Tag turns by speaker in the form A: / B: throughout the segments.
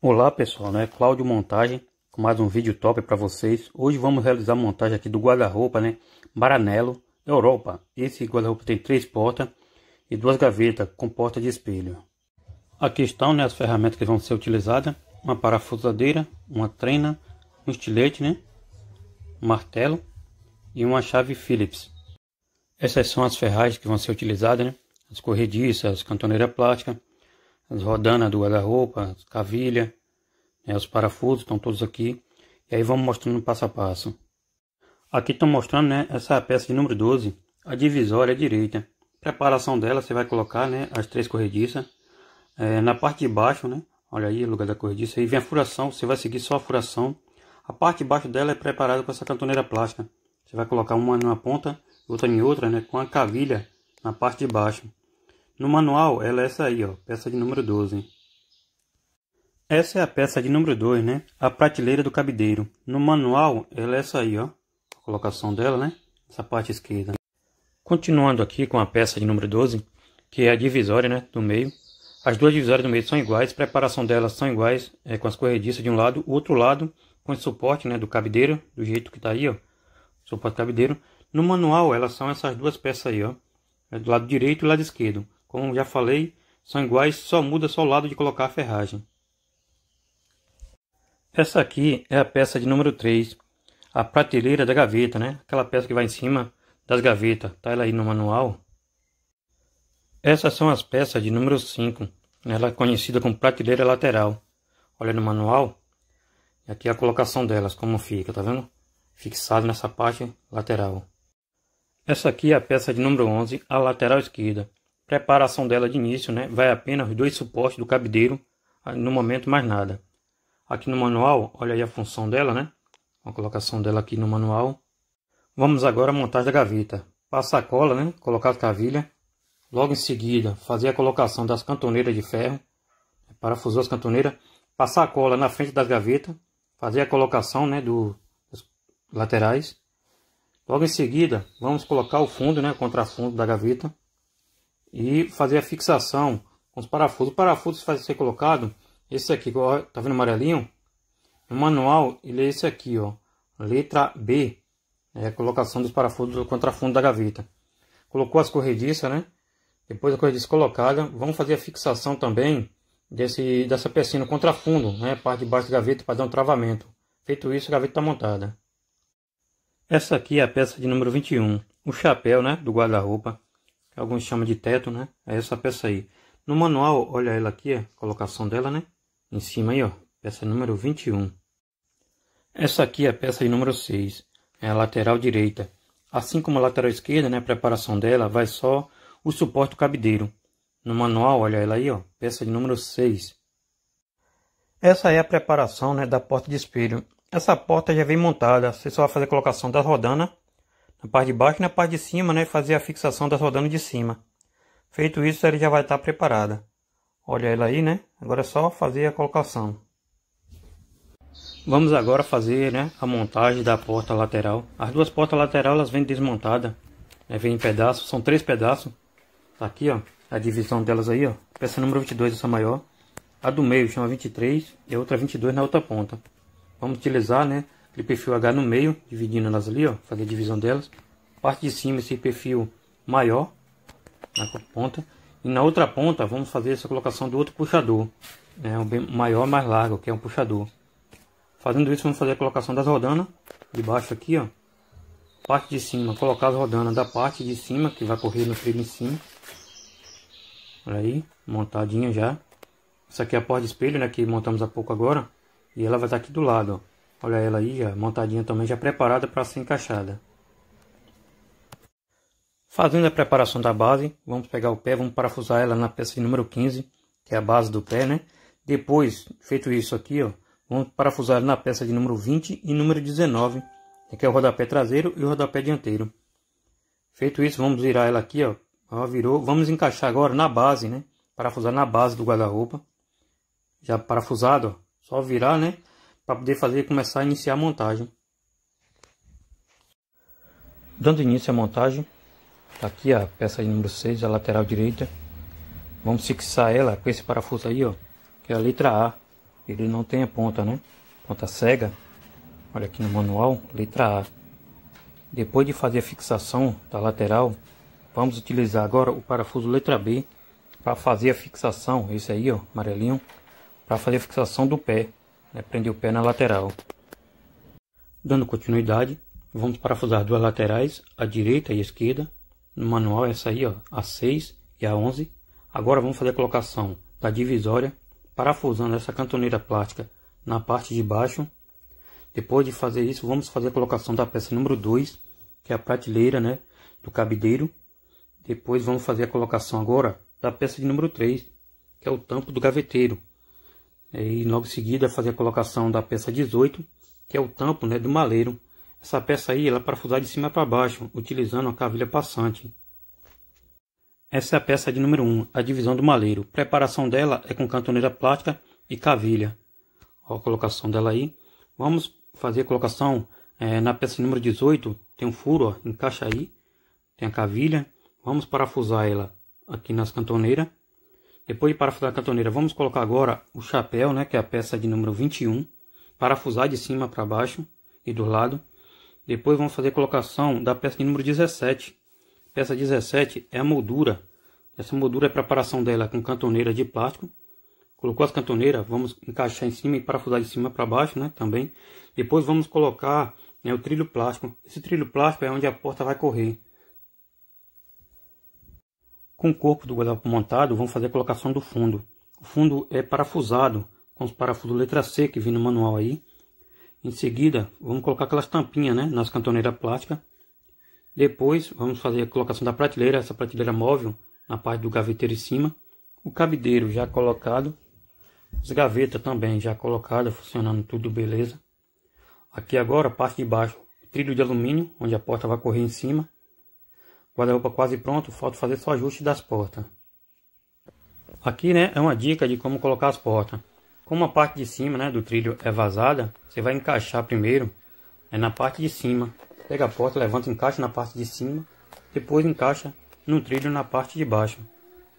A: Olá pessoal, né? Cláudio Montagem com mais um vídeo top para vocês. Hoje vamos realizar a montagem aqui do guarda-roupa, né? Maranello Europa. Esse guarda-roupa tem três portas e duas gavetas com porta de espelho. Aqui estão né, as ferramentas que vão ser utilizadas: uma parafusadeira, uma treina, um estilete, né? Um martelo e uma chave Phillips. Essas são as ferragens que vão ser utilizadas, né? As corrediças, cantoneira plástica, as rodanas do guarda-roupa, cavilha, né, os parafusos estão todos aqui. E aí vamos mostrando passo a passo. Aqui estão mostrando né, essa peça de número 12, a divisória direita. Preparação dela, você vai colocar né, as três corrediças. É, na parte de baixo, né, olha aí o lugar da corrediça, aí vem a furação, você vai seguir só a furação. A parte de baixo dela é preparada com essa cantoneira plástica. Você vai colocar uma numa ponta, outra em outra, né, com a cavilha na parte de baixo. No manual, ela é essa aí, ó, peça de número 12. Essa é a peça de número 2, né? A prateleira do cabideiro. No manual, ela é essa aí, ó. A colocação dela, né? Essa parte esquerda. Continuando aqui com a peça de número 12, que é a divisória, né? Do meio. As duas divisórias do meio são iguais, preparação delas são iguais, é, com as corrediças de um lado, o outro lado com o suporte, né? Do cabideiro, do jeito que tá aí, ó. Suporte cabideiro. No manual, elas são essas duas peças aí, ó. É do lado direito e lado esquerdo como já falei, são iguais, só muda só o lado de colocar a ferragem. Essa aqui é a peça de número 3, a prateleira da gaveta, né? Aquela peça que vai em cima das gavetas, tá ela aí no manual. Essas são as peças de número 5, né? ela é conhecida como prateleira lateral. Olha no manual, aqui é a colocação delas, como fica, tá vendo? Fixado nessa parte lateral. Essa aqui é a peça de número 11, a lateral esquerda preparação dela de início, né, vai apenas os dois suportes do cabideiro, no momento mais nada. Aqui no manual, olha aí a função dela, né? A colocação dela aqui no manual. Vamos agora montar da gaveta. Passar a cola, né? Colocar a cavilha. Logo em seguida, fazer a colocação das cantoneiras de ferro. Parafusou as cantoneiras. Passar a cola na frente das gavetas. Fazer a colocação, né? Do, dos laterais. Logo em seguida, vamos colocar o fundo, né? O contrafundo da gaveta e fazer a fixação com os parafusos. O parafuso vai ser colocado, esse aqui, tá vendo amarelinho? No manual, ele é esse aqui, ó. Letra B, é colocação dos parafusos do contrafundo da gaveta. Colocou as corrediças, né? Depois a corrediça colocada, vamos fazer a fixação também desse, dessa pecinha no contrafundo, né? Parte de baixo da gaveta para dar um travamento. Feito isso, a gaveta está montada. Essa aqui é a peça de número 21, o chapéu, né? Do guarda-roupa alguns chamam de teto, né? É essa peça aí. No manual, olha ela aqui, a colocação dela, né? Em cima aí, ó, peça número 21. Essa aqui é a peça de número 6, é a lateral direita. Assim como a lateral esquerda, né, a preparação dela vai só o suporte cabideiro. No manual, olha ela aí, ó, peça de número 6. Essa é a preparação né, da porta de espelho. Essa porta já vem montada, você só vai fazer a colocação da rodana na parte de baixo e na parte de cima, né, fazer a fixação das tá rodando de cima. Feito isso, ela já vai estar tá preparada. Olha ela aí, né? Agora é só fazer a colocação. Vamos agora fazer né, a montagem da porta lateral. As duas portas laterais elas vêm desmontadas, né, vêm em pedaços, são três pedaços. Tá aqui, ó, a divisão delas aí, ó. Peça número 22, essa maior. A do meio chama 23 e a outra 22 na outra ponta. Vamos utilizar, né, de perfil H no meio, dividindo elas ali, ó, fazer a divisão delas. Parte de cima esse perfil maior, na ponta. E na outra ponta vamos fazer essa colocação do outro puxador, né, um bem maior mais largo, que é um puxador. Fazendo isso vamos fazer a colocação das rodanas, de baixo aqui, ó. Parte de cima, colocar as rodanas da parte de cima, que vai correr no trilho em cima. Olha aí, montadinha já. Essa aqui é a porta de espelho, né, que montamos há pouco agora. E ela vai estar aqui do lado, ó. Olha ela aí já, montadinha também já preparada para ser encaixada. Fazendo a preparação da base, vamos pegar o pé, vamos parafusar ela na peça de número 15, que é a base do pé, né? Depois, feito isso aqui, ó, vamos parafusar na peça de número 20 e número 19, que é o rodapé traseiro e o rodapé dianteiro. Feito isso, vamos virar ela aqui, ó, ó virou. Vamos encaixar agora na base, né? Parafusar na base do guarda-roupa. Já parafusado, ó, só virar, né? para poder fazer começar a iniciar a montagem. Dando início à montagem, tá aqui a peça número 6, a lateral direita. Vamos fixar ela com esse parafuso aí, ó, que é a letra A. Ele não tem a ponta, né? Ponta cega. Olha aqui no manual, letra A. Depois de fazer a fixação da lateral, vamos utilizar agora o parafuso letra B para fazer a fixação, esse aí, ó, amarelinho, para fazer a fixação do pé né, prender o pé na lateral. Dando continuidade, vamos parafusar duas laterais, a direita e a esquerda. No manual essa aí, ó, a 6 e a 11. Agora vamos fazer a colocação da divisória, parafusando essa cantoneira plástica na parte de baixo. Depois de fazer isso, vamos fazer a colocação da peça número 2, que é a prateleira né, do cabideiro. Depois vamos fazer a colocação agora da peça de número 3, que é o tampo do gaveteiro. É, e logo em seguida fazer a colocação da peça 18, que é o tampo né, do maleiro. Essa peça aí ela é parafusar de cima para baixo, utilizando a cavilha passante. Essa é a peça de número 1, a divisão do maleiro. Preparação dela é com cantoneira plástica e cavilha. Ó a colocação dela aí. Vamos fazer a colocação é, na peça número 18, tem um furo, ó, encaixa aí, tem a cavilha. Vamos parafusar ela aqui nas cantoneiras depois de parafusar a cantoneira, vamos colocar agora o chapéu, né, que é a peça de número 21, parafusar de cima para baixo e do lado. Depois vamos fazer a colocação da peça de número 17. Peça 17 é a moldura. Essa moldura é a preparação dela com cantoneira de plástico. Colocou as cantoneiras, vamos encaixar em cima e parafusar de cima para baixo, né, também. Depois vamos colocar né, o trilho plástico. Esse trilho plástico é onde a porta vai correr. Com o corpo do guarda montado, vamos fazer a colocação do fundo. O fundo é parafusado com os parafusos letra C que vem no manual aí. Em seguida, vamos colocar aquelas tampinhas né, nas cantoneiras plásticas. Depois, vamos fazer a colocação da prateleira, essa prateleira móvel, na parte do gaveteiro em cima. O cabideiro já colocado. As gavetas também já colocadas, funcionando tudo beleza. Aqui agora, a parte de baixo, trilho de alumínio, onde a porta vai correr em cima. Guarda-roupa quase pronto, falta fazer só ajuste das portas. Aqui né, é uma dica de como colocar as portas. Como a parte de cima né, do trilho é vazada, você vai encaixar primeiro é na parte de cima. Pega a porta, levanta, encaixa na parte de cima, depois encaixa no trilho na parte de baixo.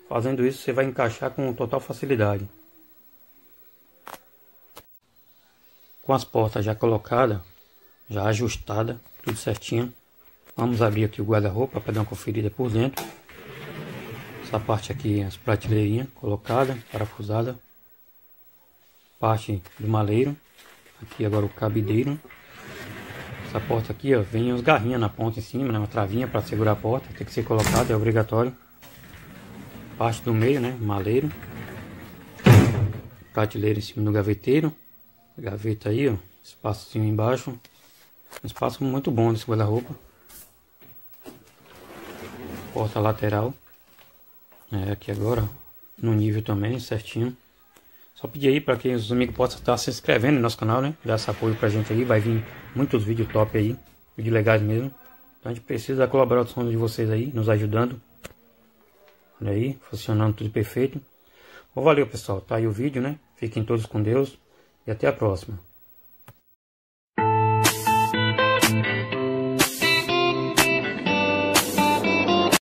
A: Fazendo isso, você vai encaixar com total facilidade. Com as portas já colocadas, já ajustada, tudo certinho, Vamos abrir aqui o guarda-roupa para dar uma conferida por dentro. Essa parte aqui, as prateleirinhas colocada, parafusada. Parte do maleiro. Aqui agora o cabideiro. Essa porta aqui, ó, vem os garrinhas na ponta em cima, né? Uma travinha para segurar a porta, tem que ser colocada, é obrigatório. Parte do meio, né? Maleiro. Prateleira em cima do gaveteiro. Gaveta aí, ó. Espaçozinho embaixo. Um espaço muito bom desse guarda-roupa porta lateral. É, aqui agora, no nível também, certinho. Só pedir aí para que os amigos possam estar tá se inscrevendo no nosso canal, né? Dar esse apoio pra gente aí. Vai vir muitos vídeos top aí. Vídeos legais mesmo. Então a gente precisa da colaboração de vocês aí, nos ajudando. Olha aí, funcionando tudo perfeito. Bom, valeu pessoal, tá aí o vídeo, né? Fiquem todos com Deus e até a próxima.